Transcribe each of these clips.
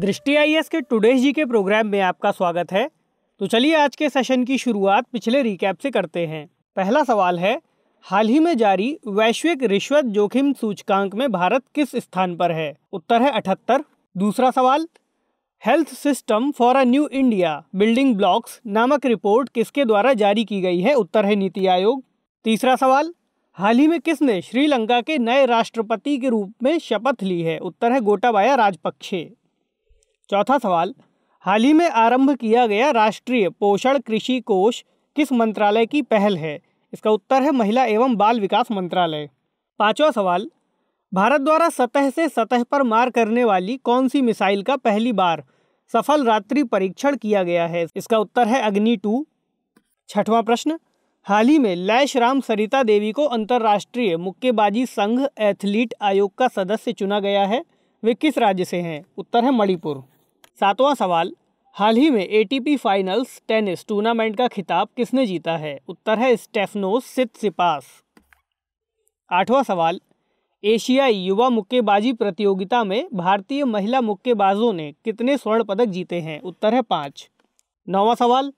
दृष्टि आईएएस के टुडेज जी के प्रोग्राम में आपका स्वागत है तो चलिए आज के सेशन की शुरुआत पिछले रिकैप से करते हैं पहला सवाल है हाल ही में जारी वैश्विक रिश्वत जोखिम सूचकांक में भारत किस स्थान पर है उत्तर है अठहत्तर दूसरा सवाल health system for a new India building blocks नामक रिपोर्ट किसके द्वारा जारी की गई है उत्तर है नीति आयोग तीसरा सवाल हाल ही में किसने श्रीलंका के नए राष्ट्रपति के रूप में शपथ ली है उत्तर है गोटाबाया राजपक्षे चौथा सवाल हाल ही में आरंभ किया गया राष्ट्रीय पोषण कृषि कोष किस मंत्रालय की पहल है इसका उत्तर है महिला एवं बाल विकास मंत्रालय पांचवा सवाल भारत द्वारा सतह से सतह पर मार करने वाली कौन सी मिसाइल का पहली बार सफल रात्रि परीक्षण किया गया है इसका उत्तर है अग्नि टू छठवा प्रश्न हाल ही में लैश राम सरिता देवी को अंतर्राष्ट्रीय मुक्केबाजी संघ एथलीट आयोग का सदस्य चुना गया है वे किस राज्य से हैं उत्तर है मणिपुर सातवां सवाल हाल ही में एटीपी फाइनल्स टेनिस टूर्नामेंट का खिताब किसने जीता है उत्तर है स्टेफनोस सिपास आठवां सवाल एशियाई युवा मुक्केबाजी प्रतियोगिता में भारतीय महिला मुक्केबाजों ने कितने स्वर्ण पदक जीते हैं उत्तर है पाँच नौवां सवाल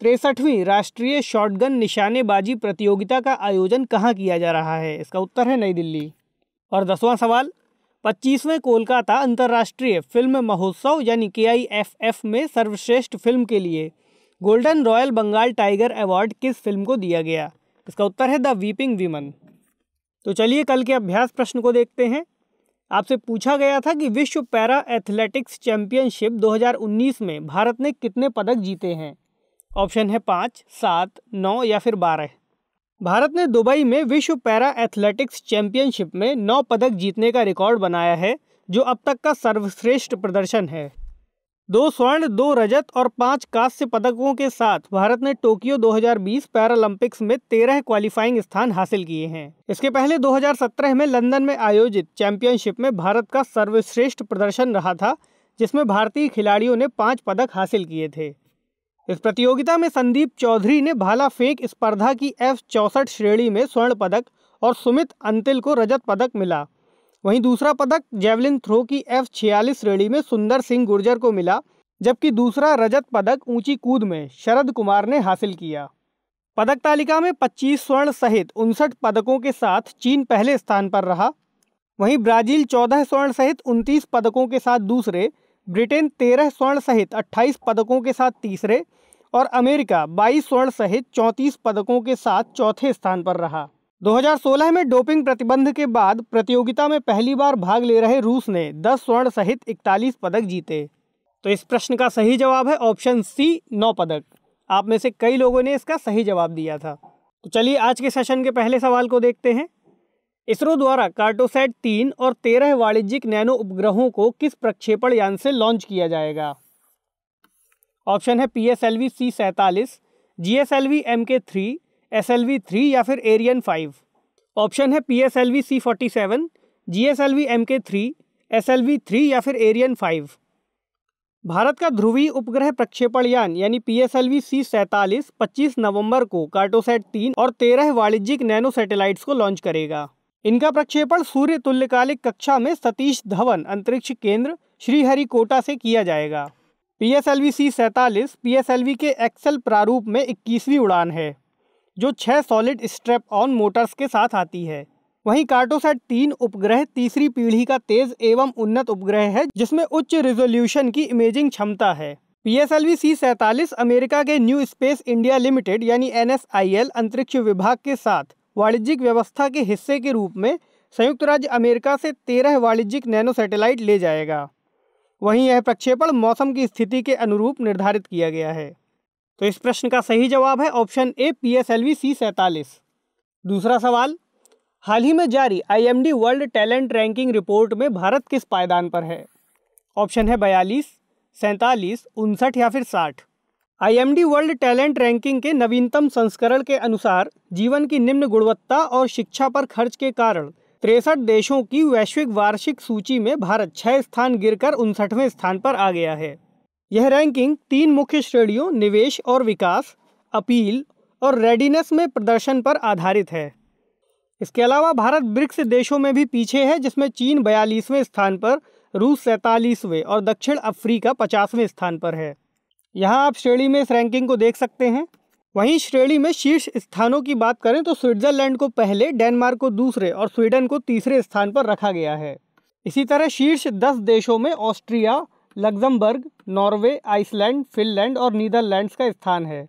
तिरसठवीं राष्ट्रीय शॉटगन निशानेबाजी प्रतियोगिता का आयोजन कहाँ किया जा रहा है इसका उत्तर है नई दिल्ली और दसवां सवाल पच्चीसवें कोलकाता अंतर्राष्ट्रीय फिल्म महोत्सव यानी के आई एफ एफ में सर्वश्रेष्ठ फिल्म के लिए golden royal Bengal tiger award किस फिल्म को दिया गया इसका उत्तर है द वीपिंग वीमन तो चलिए कल के अभ्यास प्रश्न को देखते हैं आपसे पूछा गया था कि विश्व पैरा एथलेटिक्स चैंपियनशिप 2019 में भारत ने कितने पदक जीते हैं ऑप्शन है पाँच सात नौ या फिर बारह भारत ने दुबई में विश्व पैरा एथलेटिक्स चैंपियनशिप में नौ पदक जीतने का रिकॉर्ड बनाया है जो अब तक का सर्वश्रेष्ठ प्रदर्शन है दो स्वर्ण दो रजत और पांच कांस्य पदकों के साथ भारत ने टोक्यो 2020 पैरालंपिक्स में तेरह क्वालिफाइंग स्थान हासिल किए हैं इसके पहले 2017 में लंदन में आयोजित चैंपियनशिप में भारत का सर्वश्रेष्ठ प्रदर्शन रहा था जिसमें भारतीय खिलाड़ियों ने पांच पदक हासिल किए थे इस प्रतियोगिता में संदीप चौधरी ने भाला फेंक स्पर्धा की एफ चौसठ श्रेणी में स्वर्ण पदक और सुमित अंतिल को रजत पदक मिला वहीं दूसरा पदक जेवलिन थ्रो की एफ छियालीस श्रेणी में सुंदर सिंह गुर्जर को मिला जबकि दूसरा रजत पदक ऊंची कूद में शरद कुमार ने हासिल किया पदक तालिका में 25 स्वर्ण सहित उनसठ पदकों के साथ चीन पहले स्थान पर रहा वहीं ब्राजील 14 स्वर्ण सहित 29 पदकों के साथ दूसरे ब्रिटेन तेरह स्वर्ण सहित अट्ठाईस पदकों के साथ तीसरे और अमेरिका बाईस स्वर्ण सहित चौंतीस पदकों के साथ चौथे स्थान पर रहा 2016 में डोपिंग प्रतिबंध के बाद प्रतियोगिता में पहली बार भाग ले रहे रूस ने 10 स्वर्ण सहित 41 पदक जीते तो इस प्रश्न का सही जवाब है ऑप्शन सी नौ पदक आप में से कई लोगों ने इसका सही जवाब दिया था तो चलिए आज के सेशन के पहले सवाल को देखते हैं इसरो द्वारा कार्टोसैट तीन और तेरह वाणिज्यिक नैनो उपग्रहों को किस प्रक्षेपण यान से लॉन्च किया जाएगा ऑप्शन है P S L V C सैंतालीस G S L V M K three S L V three या फिर एरियन फाइव ऑप्शन है P S L V C forty seven G S L V M K three S L V three या फिर Ariane five Bharat का ध्रुवीय उपग्रह प्रक्षेपण यान यानी P S L V C सैंतालीस पच्चीस नवम्बर को कार्टोसैट तीन और तेरह वाणिज्यिक नैनो सैटेलाइट्स को लॉन्च करेगा इनका प्रक्षेपण सूर्य तुल्यकालिक कक्षा में सतीश धवन अंतरिक्ष केंद्र श्रीहरिकोटा से किया जाएगा P S L V C सैंतालीस पी एस एल वी के एक्सेल प्रारूप में इक्कीसवीं उड़ान है जो छः सॉलिड स्ट्रेप ऑन मोटर्स के साथ आती है वहीं कार्टोसैट तीन उपग्रह तीसरी पीढ़ी का तेज एवं उन्नत उपग्रह है जिसमें उच्च रिजोल्यूशन की इमेजिंग क्षमता है P S L V C सैंतालीस अमेरिका के न्यू स्पेस इंडिया लिमिटेड यानी एन एस आई एल अंतरिक्ष विभाग के साथ वाणिज्यिक व्यवस्था के हिस्से के रूप में संयुक्त राज्य अमेरिका से तेरह वाणिज्यिक नैनो सैटेलाइट ले जाएगा वहीं यह प्रक्षेपण मौसम की स्थिति के अनुरूप निर्धारित किया गया है तो इस प्रश्न का सही जवाब है option A P S L V C सैंतालीस दूसरा सवाल हाल ही में जारी IMD world talent ranking report में भारत किस पायदान पर है ऑप्शन है बयालीस सैंतालीस उनसठ या फिर साठ आईएमडी वर्ल्ड टैलेंट रैंकिंग के नवीनतम संस्करण के अनुसार जीवन की निम्न गुणवत्ता और शिक्षा पर खर्च के कारण तिरसठ देशों की वैश्विक वार्षिक सूची में भारत छः स्थान गिरकर उनसठवें स्थान पर आ गया है यह रैंकिंग तीन मुख्य श्रेणियों निवेश और विकास अपील और रेडीनेस में प्रदर्शन पर आधारित है इसके अलावा भारत ब्रिक्स देशों में भी पीछे है जिसमें चीन बयालीसवें स्थान पर रूस सैंतालीसवें और दक्षिण अफ्रीका पचासवें स्थान पर है यहाँ आप श्रेणी में इस रैंकिंग को देख सकते हैं वहीं श्रेणी में शीर्ष स्थानों की बात करें तो स्विट्जरलैंड को पहले डेनमार्क को दूसरे और स्वीडन को तीसरे स्थान पर रखा गया है इसी तरह शीर्ष दस देशों में Austria Luxembourg Norway Iceland Finland और नीदरलैंड्स का स्थान है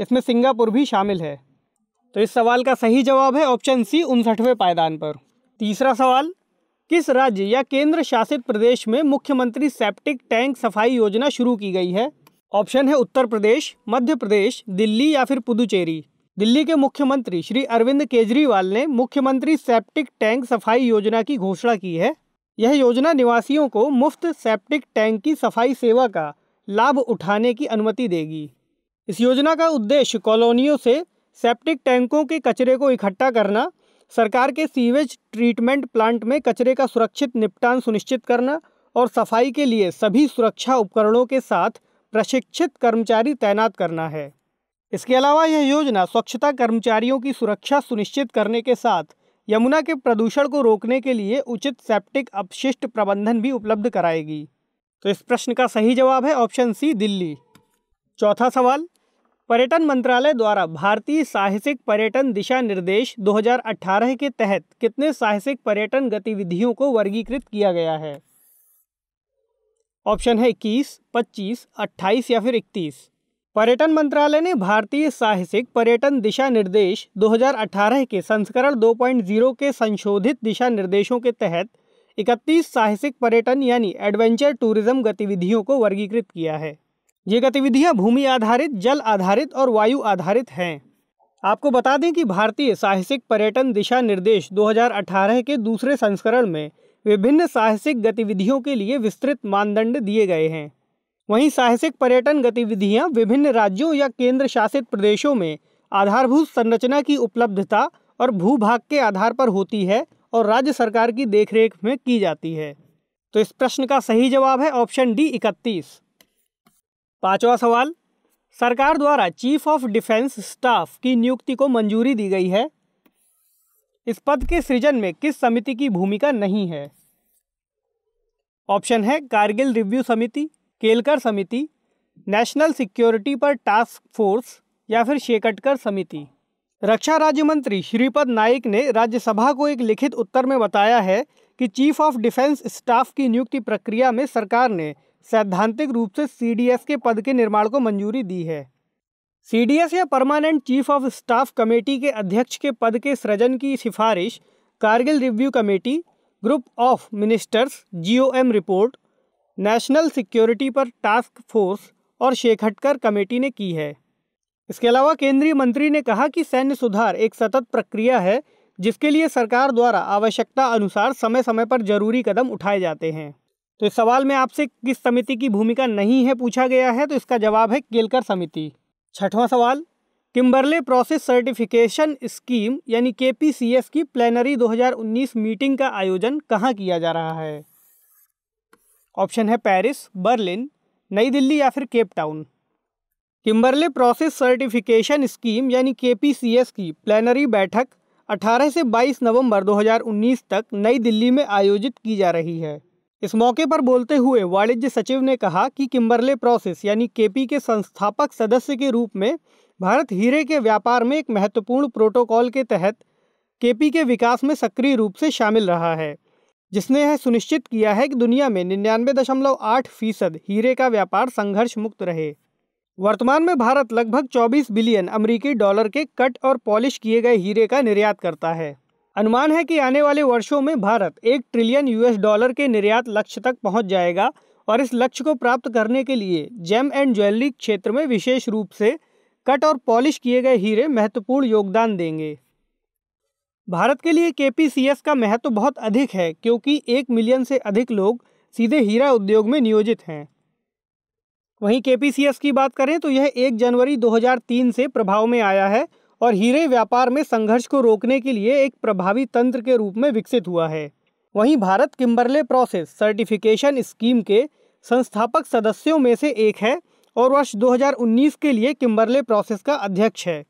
इसमें सिंगापुर भी शामिल है तो इस सवाल का सही जवाब है ऑप्शन सी उनसठवें पायदान पर तीसरा सवाल किस राज्य या केंद्र शासित प्रदेश में मुख्यमंत्री सेप्टिक टैंक सफाई योजना शुरू की गई है ऑप्शन है उत्तर प्रदेश मध्य प्रदेश दिल्ली या फिर पुदुचेरी दिल्ली के मुख्यमंत्री श्री अरविंद केजरीवाल ने मुख्यमंत्री सेप्टिक टैंक सफाई योजना की घोषणा की है यह योजना निवासियों को मुफ्त सेप्टिक टैंक की सफाई सेवा का लाभ उठाने की अनुमति देगी इस योजना का उद्देश्य कॉलोनियों से सेप्टिक टैंकों के कचरे को इकट्ठा करना सरकार के सीवेज ट्रीटमेंट प्लांट में कचरे का सुरक्षित निपटान सुनिश्चित करना और सफाई के लिए सभी सुरक्षा उपकरणों के साथ प्रशिक्षित कर्मचारी तैनात करना है इसके अलावा यह योजना स्वच्छता कर्मचारियों की सुरक्षा सुनिश्चित करने के साथ यमुना के प्रदूषण को रोकने के लिए उचित सेप्टिक अपशिष्ट प्रबंधन भी उपलब्ध कराएगी तो इस प्रश्न का सही जवाब है ऑप्शन सी दिल्ली चौथा सवाल पर्यटन मंत्रालय द्वारा भारतीय साहसिक पर्यटन दिशा निर्देश 2018 के तहत कितने साहसिक पर्यटन गतिविधियों को वर्गीकृत किया गया है ऑप्शन है इक्कीस पच्चीस अट्ठाईस या फिर इकतीस पर्यटन मंत्रालय ने भारतीय साहसिक पर्यटन दिशा निर्देश 2018 के संस्करण 2.0 के संशोधित दिशा निर्देशों के तहत 31 साहसिक पर्यटन यानी एडवेंचर टूरिज्म गतिविधियों को वर्गीकृत किया है ये गतिविधियां भूमि आधारित जल आधारित और वायु आधारित हैं आपको बता दें कि भारतीय साहसिक पर्यटन दिशा निर्देश 2018 के दूसरे संस्करण में विभिन्न साहसिक गतिविधियों के लिए विस्तृत मानदंड दिए गए हैं वहीं साहसिक पर्यटन गतिविधियां विभिन्न राज्यों या केंद्र शासित प्रदेशों में आधारभूत संरचना की उपलब्धता और भूभाग के आधार पर होती है और राज्य सरकार की देखरेख में की जाती है तो इस प्रश्न का सही जवाब है ऑप्शन डी इकतीस पांचवा सवाल सरकार द्वारा चीफ ऑफ डिफेंस स्टाफ की नियुक्ति को मंजूरी दी गई है इस पद के सृजन में किस समिति की भूमिका नहीं है ऑप्शन है कारगिल रिव्यू समिति केलकर समिति नेशनल सिक्योरिटी पर टास्क फोर्स या फिर शेकटकर समिति रक्षा राज्य मंत्री श्रीपद नाइक ने राज्यसभा को एक लिखित उत्तर में बताया है कि चीफ ऑफ डिफेंस स्टाफ की नियुक्ति प्रक्रिया में सरकार ने सैद्धांतिक रूप से सी के पद के निर्माण को मंजूरी दी है सी या permanent chief of staff committee के अध्यक्ष के पद के सृजन की सिफारिश Kargil review committee group of ministers GoM report national security पर टास्क फोर्स और शेखटकर कमेटी ने की है इसके अलावा केंद्रीय मंत्री ने कहा कि सैन्य सुधार एक सतत प्रक्रिया है जिसके लिए सरकार द्वारा आवश्यकता अनुसार समय समय पर जरूरी कदम उठाए जाते हैं तो इस सवाल में आपसे किस समिति की भूमिका नहीं है पूछा गया है तो इसका जवाब है केलकर समिति छठवां सवाल किम्बरले प्रोसेस सर्टिफिकेशन स्कीम यानी के की प्लेनरी 2019 मीटिंग का आयोजन कहाँ किया जा रहा है ऑप्शन है पेरिस बर्लिन नई दिल्ली या फिर Cape Town Kimberley process certification scheme यानी के की प्लेनरी बैठक 18 से 22 नवंबर 2019 तक नई दिल्ली में आयोजित की जा रही है इस मौके पर बोलते हुए वाणिज्य सचिव ने कहा कि किम्बरले प्रोसेस यानी केपी के संस्थापक सदस्य के रूप में भारत हीरे के व्यापार में एक महत्वपूर्ण प्रोटोकॉल के तहत केपी के विकास में सक्रिय रूप से शामिल रहा है जिसने यह सुनिश्चित किया है कि दुनिया में निन्यानवे दशमलव आठ फीसद हीरे का व्यापार संघर्ष मुक्त रहे वर्तमान में भारत लगभग 24 बिलियन अमरीकी डॉलर के कट और पॉलिश किए गए हीरे का निर्यात करता है अनुमान है कि आने वाले वर्षों में भारत एक ट्रिलियन यूएस डॉलर के निर्यात लक्ष्य तक पहुंच जाएगा और इस लक्ष्य को प्राप्त करने के लिए जेम एंड ज्वेलरी क्षेत्र में विशेष रूप से कट और पॉलिश किए गए हीरे महत्वपूर्ण योगदान देंगे भारत के लिए के का महत्व बहुत अधिक है क्योंकि एक मिलियन से अधिक लोग सीधे हीरा उद्योग में नियोजित हैं वहीं के की बात करें तो यह एक जनवरी 2003 से प्रभाव में आया है और हीरे व्यापार में संघर्ष को रोकने के लिए एक प्रभावी तंत्र के रूप में विकसित हुआ है वहीं Bharat Kimberley process certification scheme के संस्थापक सदस्यों में से एक है और वर्ष 2019 के लिए किम्बरले प्रोसेस का अध्यक्ष है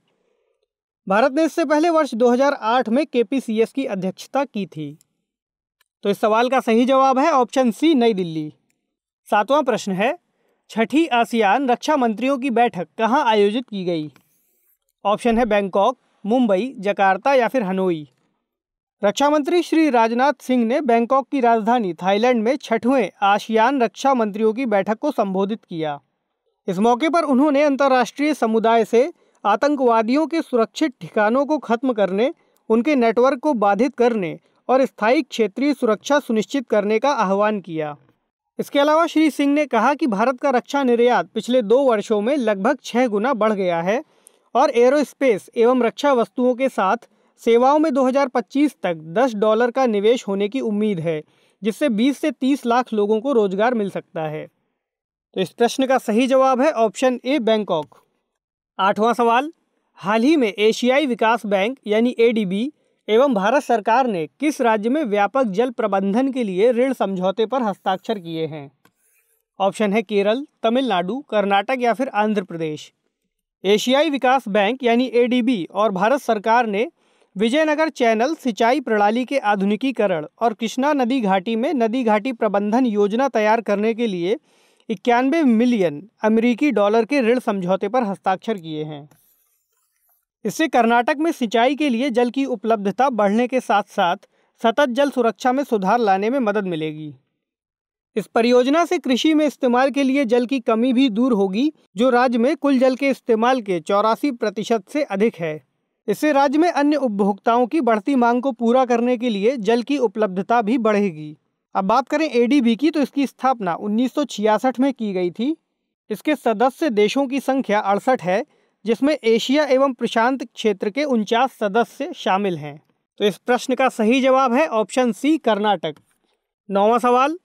भारत ने इससे पहले वर्ष 2008 में के की अध्यक्षता की थी तो इस सवाल का सही जवाब है ऑप्शन सी नई दिल्ली सातवां प्रश्न है छठी आसियान रक्षा मंत्रियों की बैठक कहाँ आयोजित की गई ऑप्शन है बैंकॉक मुंबई जकार्ता या फिर हनोई रक्षा मंत्री श्री राजनाथ सिंह ने बैंकॉक की राजधानी थाईलैंड में छठवें आसियान रक्षा मंत्रियों की बैठक को संबोधित किया इस मौके पर उन्होंने अंतर्राष्ट्रीय समुदाय से आतंकवादियों के सुरक्षित ठिकानों को खत्म करने उनके नेटवर्क को बाधित करने और स्थायी क्षेत्रीय सुरक्षा सुनिश्चित करने का आह्वान किया इसके अलावा श्री सिंह ने कहा कि भारत का रक्षा निर्यात पिछले दो वर्षों में लगभग छः गुना बढ़ गया है और एरोस्पेस एवं रक्षा वस्तुओं के साथ सेवाओं में 2025 तक 10 डॉलर का निवेश होने की उम्मीद है जिससे 20 से 30 लाख लोगों को रोजगार मिल सकता है तो इस प्रश्न का सही जवाब है ऑप्शन ए बैंकॉक आठवां सवाल हाल ही में एशियाई विकास बैंक यानी एडीबी एवं भारत सरकार ने किस राज्य में व्यापक जल प्रबंधन के लिए ऋण समझौते पर हस्ताक्षर किए हैं ऑप्शन है केरल तमिलनाडु कर्नाटक या फिर आंध्र प्रदेश एशियाई विकास बैंक यानी एडीबी और भारत सरकार ने विजयनगर चैनल सिंचाई प्रणाली के आधुनिकीकरण और कृष्णा नदी घाटी में नदी घाटी प्रबंधन योजना तैयार करने के लिए इक्यानवे मिलियन अमेरिकी डॉलर के ऋण समझौते पर हस्ताक्षर किए हैं इससे कर्नाटक में सिंचाई के लिए जल की उपलब्धता बढ़ने के साथ साथ सतत जल सुरक्षा में सुधार लाने में मदद मिलेगी इस परियोजना से कृषि में इस्तेमाल के लिए जल की कमी भी दूर होगी जो राज्य में कुल जल के इस्तेमाल के चौरासी प्रतिशत से अधिक है इससे राज्य में अन्य उपभोक्ताओं की बढ़ती मांग को पूरा करने के लिए जल की उपलब्धता भी बढ़ेगी अब बात करें एडीबी की तो इसकी स्थापना 1966 में की गई थी इसके सदस्य देशों की संख्या अड़सठ है जिसमें एशिया एवं प्रशांत क्षेत्र के उनचास सदस्य शामिल हैं तो इस प्रश्न का सही जवाब है ऑप्शन सी कर्नाटक नौवा सवाल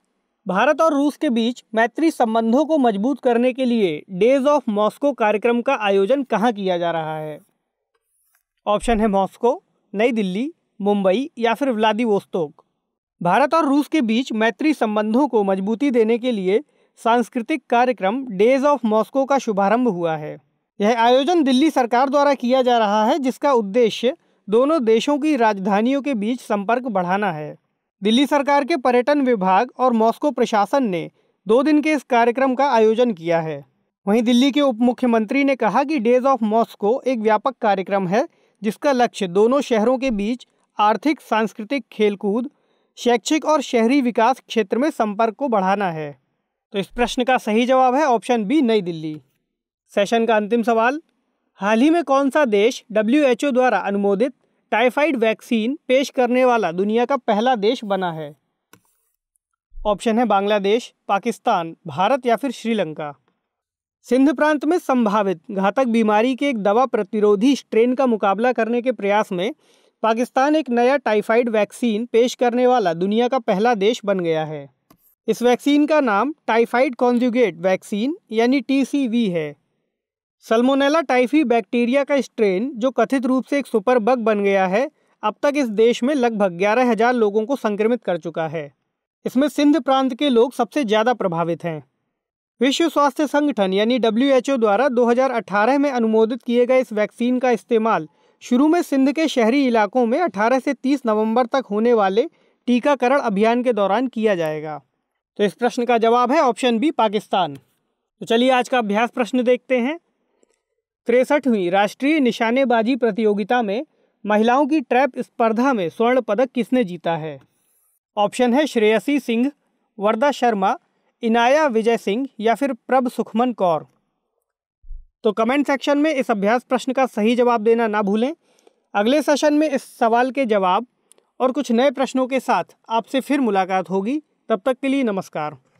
भारत और रूस के बीच मैत्री संबंधों को मजबूत करने के लिए डेज ऑफ मॉस्को कार्यक्रम का आयोजन कहाँ किया जा रहा है ऑप्शन है मॉस्को नई दिल्ली मुंबई या फिर व्लादिवोस्तोक भारत और रूस के बीच मैत्री संबंधों को मजबूती देने के लिए सांस्कृतिक कार्यक्रम डेज ऑफ मॉस्को का शुभारंभ हुआ है यह आयोजन दिल्ली सरकार द्वारा किया जा रहा है जिसका उद्देश्य दोनों देशों की राजधानियों के बीच संपर्क बढ़ाना है दिल्ली सरकार के पर्यटन विभाग और मॉस्को प्रशासन ने दो दिन के इस कार्यक्रम का आयोजन किया है वहीं दिल्ली के उप मुख्यमंत्री ने कहा कि डेज ऑफ मॉस्को एक व्यापक कार्यक्रम है जिसका लक्ष्य दोनों शहरों के बीच आर्थिक सांस्कृतिक खेलकूद शैक्षिक और शहरी विकास क्षेत्र में संपर्क को बढ़ाना है तो इस प्रश्न का सही जवाब है ऑप्शन बी नई दिल्ली सेशन का अंतिम सवाल हाल ही में कौन सा देश डब्ल्यू द्वारा अनुमोदित टाइफाइड वैक्सीन पेश करने वाला दुनिया का पहला देश बना है ऑप्शन है बांग्लादेश पाकिस्तान भारत या फिर श्रीलंका सिंध प्रांत में संभावित घातक बीमारी के एक दवा प्रतिरोधी स्ट्रेन का मुकाबला करने के प्रयास में पाकिस्तान एक नया टाइफाइड वैक्सीन पेश करने वाला दुनिया का पहला देश बन गया है इस वैक्सीन का नाम टाइफाइड कॉन्जुगेट वैक्सीन यानी टीसीवी है सलमोनेला टाइफी बैक्टीरिया का स्ट्रेन जो कथित रूप से एक सुपर बग बन गया है अब तक इस देश में लगभग ग्यारह हजार लोगों को संक्रमित कर चुका है इसमें सिंध प्रांत के लोग सबसे ज़्यादा प्रभावित हैं विश्व स्वास्थ्य संगठन यानी डब्ल्यू द्वारा 2018 में अनुमोदित किए गए इस वैक्सीन का इस्तेमाल शुरू में सिंध के शहरी इलाकों में 18 से 30 नवंबर तक होने वाले टीकाकरण अभियान के दौरान किया जाएगा तो इस प्रश्न का जवाब है ऑप्शन बी पाकिस्तान तो चलिए आज का अभ्यास प्रश्न देखते हैं तिरसठवीं राष्ट्रीय निशानेबाजी प्रतियोगिता में महिलाओं की ट्रैप स्पर्धा में स्वर्ण पदक किसने जीता है ऑप्शन है श्रेयसी सिंह वरदा शर्मा इनाया विजय सिंह या फिर प्रभ सुखमन कौर तो कमेंट सेक्शन में इस अभ्यास प्रश्न का सही जवाब देना ना भूलें अगले सेशन में इस सवाल के जवाब और कुछ नए प्रश्नों के साथ आपसे फिर मुलाकात होगी तब तक के लिए नमस्कार